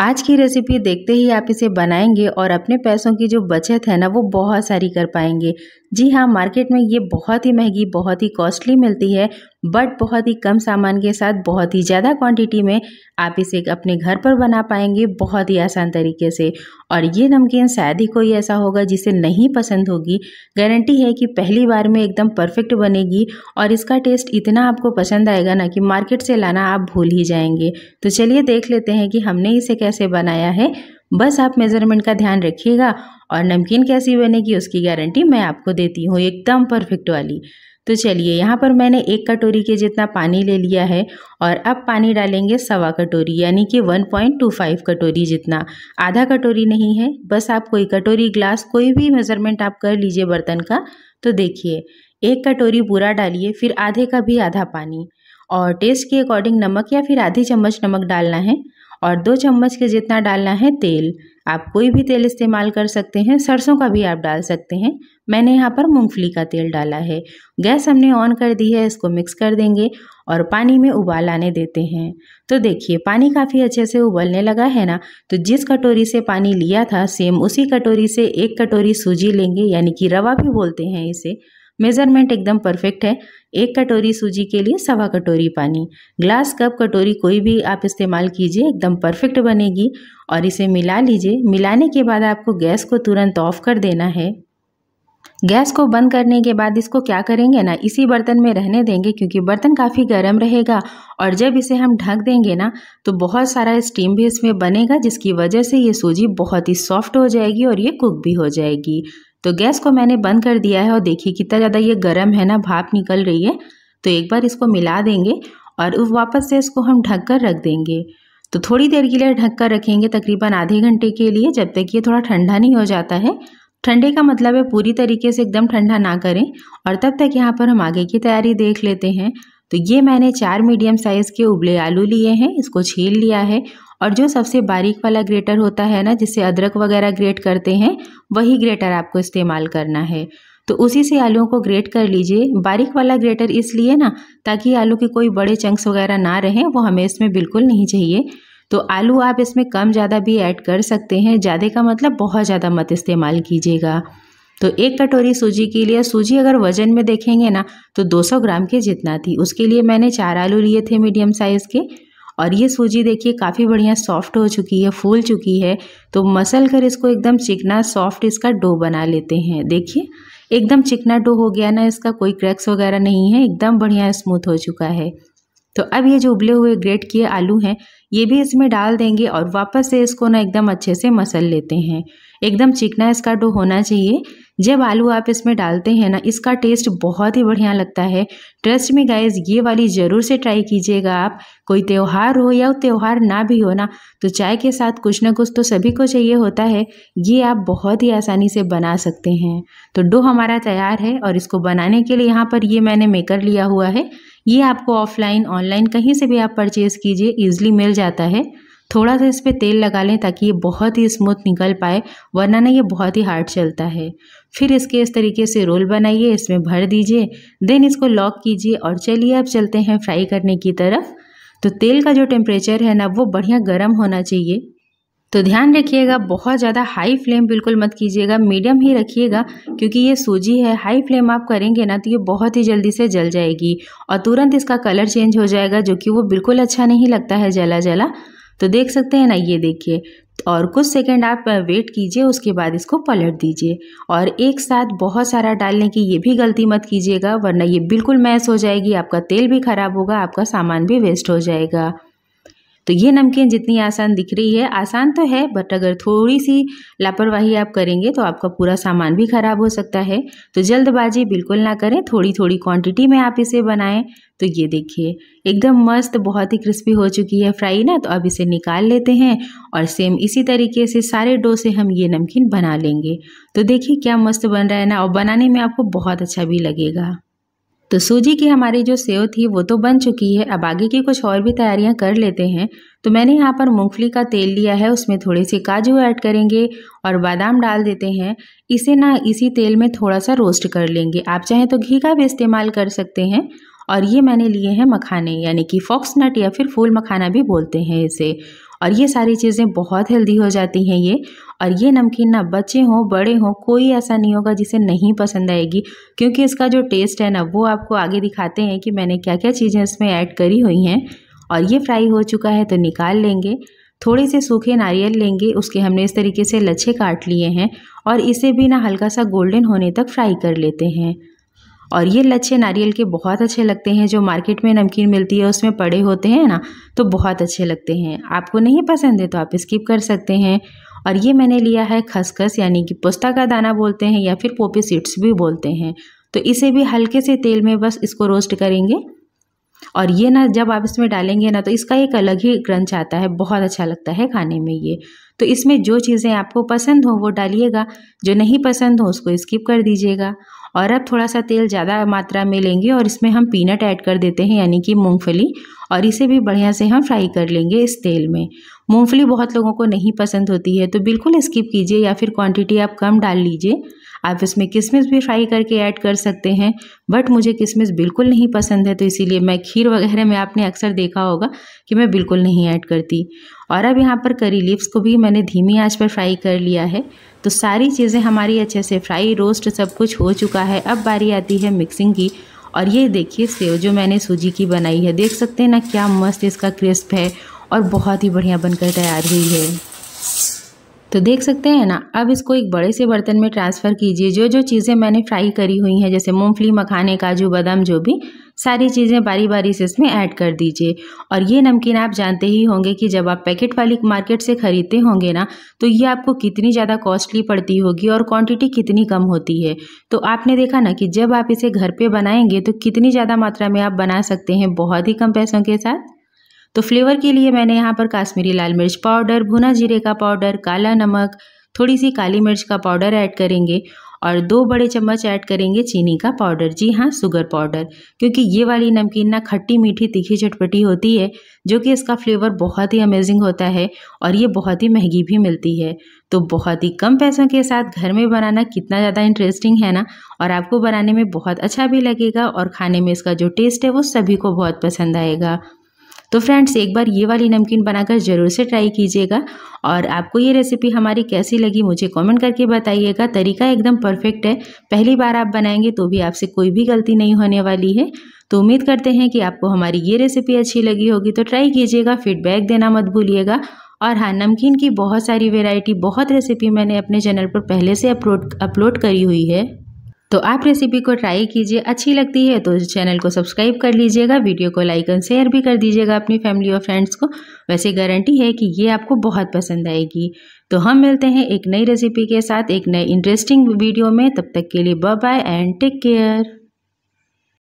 आज की रेसिपी देखते ही आप इसे बनाएंगे और अपने पैसों की जो बचत है ना वो बहुत सारी कर पाएंगे जी हाँ मार्केट में ये बहुत ही महंगी बहुत ही कॉस्टली मिलती है बट बहुत ही कम सामान के साथ बहुत ही ज़्यादा क्वांटिटी में आप इसे अपने घर पर बना पाएंगे बहुत ही आसान तरीके से और ये नमकीन शायद ही कोई ऐसा होगा जिसे नहीं पसंद होगी गारंटी है कि पहली बार में एकदम परफेक्ट बनेगी और इसका टेस्ट इतना आपको पसंद आएगा ना कि मार्केट से लाना आप भूल ही जाएंगे तो चलिए देख लेते हैं कि हमने इसे कैसे बनाया है बस आप मेज़रमेंट का ध्यान रखिएगा और नमकीन कैसी बनेगी उसकी गारंटी मैं आपको देती हूँ एकदम परफेक्ट वाली तो चलिए यहाँ पर मैंने एक कटोरी के जितना पानी ले लिया है और अब पानी डालेंगे सवा कटोरी यानी कि 1.25 कटोरी जितना आधा कटोरी नहीं है बस आप कोई कटोरी ग्लास कोई भी मेज़रमेंट आप कर लीजिए बर्तन का तो देखिए एक कटोरी पूरा डालिए फिर आधे का भी आधा पानी और टेस्ट के अकॉर्डिंग नमक या फिर आधी चम्मच नमक डालना है और दो चम्मच के जितना डालना है तेल आप कोई भी तेल इस्तेमाल कर सकते हैं सरसों का भी आप डाल सकते हैं मैंने यहाँ पर मूंगफली का तेल डाला है गैस हमने ऑन कर दी है इसको मिक्स कर देंगे और पानी में उबाल आने देते हैं तो देखिए पानी काफ़ी अच्छे से उबलने लगा है ना तो जिस कटोरी से पानी लिया था सेम उसी कटोरी से एक कटोरी सूजी लेंगे यानी कि रवा भी बोलते हैं इसे मेज़रमेंट एकदम परफेक्ट है एक कटोरी सूजी के लिए सवा कटोरी पानी ग्लास कप कटोरी कोई भी आप इस्तेमाल कीजिए एकदम परफेक्ट बनेगी और इसे मिला लीजिए मिलाने के बाद आपको गैस को तुरंत ऑफ कर देना है गैस को बंद करने के बाद इसको क्या करेंगे ना इसी बर्तन में रहने देंगे क्योंकि बर्तन काफ़ी गर्म रहेगा और जब इसे हम ढक देंगे ना तो बहुत सारा स्टीम भी इसमें बनेगा जिसकी वजह से ये सूजी बहुत ही सॉफ्ट हो जाएगी और ये कुक भी हो जाएगी तो गैस को मैंने बंद कर दिया है और देखिए कितना ज़्यादा ये गर्म है ना भाप निकल रही है तो एक बार इसको मिला देंगे और वापस से इसको हम ढक कर रख देंगे तो थोड़ी देर के लिए ढक कर रखेंगे तकरीबन आधे घंटे के लिए जब तक ये थोड़ा ठंडा नहीं हो जाता है ठंडे का मतलब है पूरी तरीके से एकदम ठंडा ना करें और तब तक यहाँ पर हम आगे की तैयारी देख लेते हैं तो ये मैंने चार मीडियम साइज़ के उबले आलू लिए हैं इसको छील लिया है और जो सबसे बारीक वाला ग्रेटर होता है ना जिससे अदरक वगैरह ग्रेट करते हैं वही ग्रेटर आपको इस्तेमाल करना है तो उसी से आलूओं को ग्रेट कर लीजिए बारीक वाला ग्रेटर इसलिए ना ताकि आलू के कोई बड़े चंक्स वगैरह ना रहें वो हमें इसमें बिल्कुल नहीं चाहिए तो आलू आप इसमें कम ज़्यादा भी ऐड कर सकते हैं ज़्यादा का मतलब बहुत ज़्यादा मत इस्तेमाल कीजिएगा तो एक कटोरी सूजी के लिए सूजी अगर वज़न में देखेंगे ना तो 200 ग्राम के जितना थी उसके लिए मैंने चार आलू लिए थे मीडियम साइज़ के और ये सूजी देखिए काफ़ी बढ़िया सॉफ्ट हो चुकी है फूल चुकी है तो मसल कर इसको एकदम चिकना सॉफ्ट इसका डो बना लेते हैं देखिए एकदम चिकना डो हो गया ना इसका कोई क्रैक्स वगैरह नहीं है एकदम बढ़िया स्मूथ हो चुका है तो अब ये जो उबले हुए ग्रेट किए आलू हैं ये भी इसमें डाल देंगे और वापस से इसको ना एकदम अच्छे से मसल लेते हैं एकदम चिकना इसका डो होना चाहिए जब आलू आप इसमें डालते हैं ना इसका टेस्ट बहुत ही बढ़िया लगता है ट्रस्ट में गाइज ये वाली ज़रूर से ट्राई कीजिएगा आप कोई त्यौहार हो या त्यौहार ना भी हो ना तो चाय के साथ कुछ ना कुछ तो सभी को चाहिए होता है ये आप बहुत ही आसानी से बना सकते हैं तो डो हमारा तैयार है और इसको बनाने के लिए यहाँ पर ये मैंने मेकर लिया हुआ है ये आपको ऑफलाइन ऑनलाइन कहीं से भी आप परचेज़ कीजिए ईजिली मिल जाता है थोड़ा सा इस पर तेल लगा लें ताकि ये बहुत ही स्मूथ निकल पाए वरना ना ये बहुत ही हार्ड चलता है फिर इसके इस तरीके से रोल बनाइए इसमें भर दीजिए देन इसको लॉक कीजिए और चलिए अब चलते हैं फ्राई करने की तरफ तो तेल का जो टेम्परेचर है ना वो बढ़िया गर्म होना चाहिए तो ध्यान रखिएगा बहुत ज़्यादा हाई फ्लेम बिल्कुल मत कीजिएगा मीडियम ही रखिएगा क्योंकि ये सूजी है हाई फ्लेम आप करेंगे ना तो ये बहुत ही जल्दी से जल जाएगी और तुरंत इसका कलर चेंज हो जाएगा जो कि वो बिल्कुल अच्छा नहीं लगता है जला जला तो देख सकते हैं ना ये देखिए और कुछ सेकंड आप वेट कीजिए उसके बाद इसको पलट दीजिए और एक साथ बहुत सारा डालने की ये भी गलती मत कीजिएगा वरना ये बिल्कुल मैस हो जाएगी आपका तेल भी ख़राब होगा आपका सामान भी वेस्ट हो जाएगा तो ये नमकीन जितनी आसान दिख रही है आसान तो है बट अगर थोड़ी सी लापरवाही आप करेंगे तो आपका पूरा सामान भी ख़राब हो सकता है तो जल्दबाजी बिल्कुल ना करें थोड़ी थोड़ी क्वांटिटी में आप इसे बनाएं तो ये देखिए एकदम मस्त बहुत ही क्रिस्पी हो चुकी है फ्राई ना तो अब इसे निकाल लेते हैं और सेम इसी तरीके से सारे डो से हम ये नमकीन बना लेंगे तो देखिए क्या मस्त बन रहा है ना और बनाने में आपको बहुत अच्छा भी लगेगा तो सूजी की हमारी जो सेव थी वो तो बन चुकी है अब आगे की कुछ और भी तैयारियां कर लेते हैं तो मैंने यहाँ पर मूंगफली का तेल लिया है उसमें थोड़े से काजू ऐड करेंगे और बादाम डाल देते हैं इसे ना इसी तेल में थोड़ा सा रोस्ट कर लेंगे आप चाहें तो घी का भी इस्तेमाल कर सकते हैं और ये मैंने लिए हैं मखाने यानी कि फॉक्स नट या फिर फूल मखाना भी बोलते हैं इसे और ये सारी चीज़ें बहुत हेल्दी हो जाती हैं ये और ये नमकीन ना बच्चे हों बड़े हों कोई ऐसा नहीं होगा जिसे नहीं पसंद आएगी क्योंकि इसका जो टेस्ट है ना वो आपको आगे दिखाते हैं कि मैंने क्या क्या चीज़ें इसमें ऐड करी हुई हैं और ये फ्राई हो चुका है तो निकाल लेंगे थोड़े से सूखे नारियल लेंगे उसके हमने इस तरीके से लच्छे काट लिए हैं और इसे भी ना हल्का सा गोल्डन होने तक फ्राई कर लेते हैं और ये लच्छे नारियल के बहुत अच्छे लगते हैं जो मार्केट में नमकीन मिलती है उसमें पड़े होते हैं ना तो बहुत अच्छे लगते हैं आपको नहीं पसंद है तो आप स्किप कर सकते हैं और ये मैंने लिया है खसखस यानी कि पोस्ता का दाना बोलते हैं या फिर पोपी सीड्स भी बोलते हैं तो इसे भी हल्के से तेल में बस इसको रोस्ट करेंगे और ये ना जब आप इसमें डालेंगे ना तो इसका एक अलग ही क्रंच आता है बहुत अच्छा लगता है खाने में ये तो इसमें जो चीज़ें आपको पसंद हो वो डालिएगा जो नहीं पसंद हो उसको स्किप कर दीजिएगा और अब थोड़ा सा तेल ज़्यादा मात्रा में लेंगे और इसमें हम पीनट ऐड कर देते हैं यानी कि मूंगफली और इसे भी बढ़िया से हम फ्राई कर लेंगे इस तेल में मूंगफली बहुत लोगों को नहीं पसंद होती है तो बिल्कुल स्किप कीजिए या फिर क्वांटिटी आप कम डाल लीजिए आप इसमें किशमिश भी फ्राई करके ऐड कर सकते हैं बट मुझे किशमिश बिल्कुल नहीं पसंद है तो इसीलिए मैं खीर वगैरह में आपने अक्सर देखा होगा कि मैं बिल्कुल नहीं ऐड करती और अब यहाँ पर करी लीव्स को भी मैंने धीमी आँच पर फ्राई कर लिया है तो सारी चीज़ें हमारी अच्छे से फ्राई रोस्ट सब कुछ हो चुका है अब बारी आती है मिक्सिंग की और ये देखिए सेव जो मैंने सूजी की बनाई है देख सकते हैं ना क्या मस्त इसका क्रिस्प है और बहुत ही बढ़िया बनकर तैयार हुई है तो देख सकते हैं ना अब इसको एक बड़े से बर्तन में ट्रांसफ़र कीजिए जो जो चीज़ें मैंने फ्राई करी हुई हैं जैसे मूंगफली मखाने काजू बादाम जो भी सारी चीज़ें बारी बारी से इसमें ऐड कर दीजिए और ये नमकीन आप जानते ही होंगे कि जब आप पैकेट वाली मार्केट से ख़रीदते होंगे ना तो ये आपको कितनी ज़्यादा कॉस्टली पड़ती होगी और क्वांटिटी कितनी कम होती है तो आपने देखा ना कि जब आप इसे घर पे बनाएंगे तो कितनी ज़्यादा मात्रा में आप बना सकते हैं बहुत ही कम पैसों के साथ तो फ्लेवर के लिए मैंने यहाँ पर काश्मीरी लाल मिर्च पाउडर भुना जीरे का पाउडर काला नमक थोड़ी सी काली मिर्च का पाउडर ऐड करेंगे और दो बड़े चम्मच ऐड करेंगे चीनी का पाउडर जी हाँ शुगर पाउडर क्योंकि ये वाली नमकीन ना खट्टी मीठी तीखी चटपटी होती है जो कि इसका फ्लेवर बहुत ही अमेजिंग होता है और ये बहुत ही महंगी भी मिलती है तो बहुत ही कम पैसों के साथ घर में बनाना कितना ज़्यादा इंटरेस्टिंग है ना और आपको बनाने में बहुत अच्छा भी लगेगा और खाने में इसका जो टेस्ट है वो सभी को बहुत पसंद आएगा तो फ्रेंड्स एक बार ये वाली नमकीन बनाकर ज़रूर से ट्राई कीजिएगा और आपको ये रेसिपी हमारी कैसी लगी मुझे कमेंट करके बताइएगा तरीका एकदम परफेक्ट है पहली बार आप बनाएंगे तो भी आपसे कोई भी गलती नहीं होने वाली है तो उम्मीद करते हैं कि आपको हमारी ये रेसिपी अच्छी लगी होगी तो ट्राई कीजिएगा फीडबैक देना मत भूलिएगा और हाँ नमकीन की बहुत सारी वेराइटी बहुत रेसिपी मैंने अपने चैनल पर पहले से अपलोड अपलोड करी हुई है तो आप रेसिपी को ट्राई कीजिए अच्छी लगती है तो चैनल को सब्सक्राइब कर लीजिएगा वीडियो को लाइक एंड शेयर भी कर दीजिएगा अपनी फैमिली और फ्रेंड्स को वैसे गारंटी है कि ये आपको बहुत पसंद आएगी तो हम मिलते हैं एक नई रेसिपी के साथ एक नए इंटरेस्टिंग वीडियो में तब तक के लिए बाय एंड टेक केयर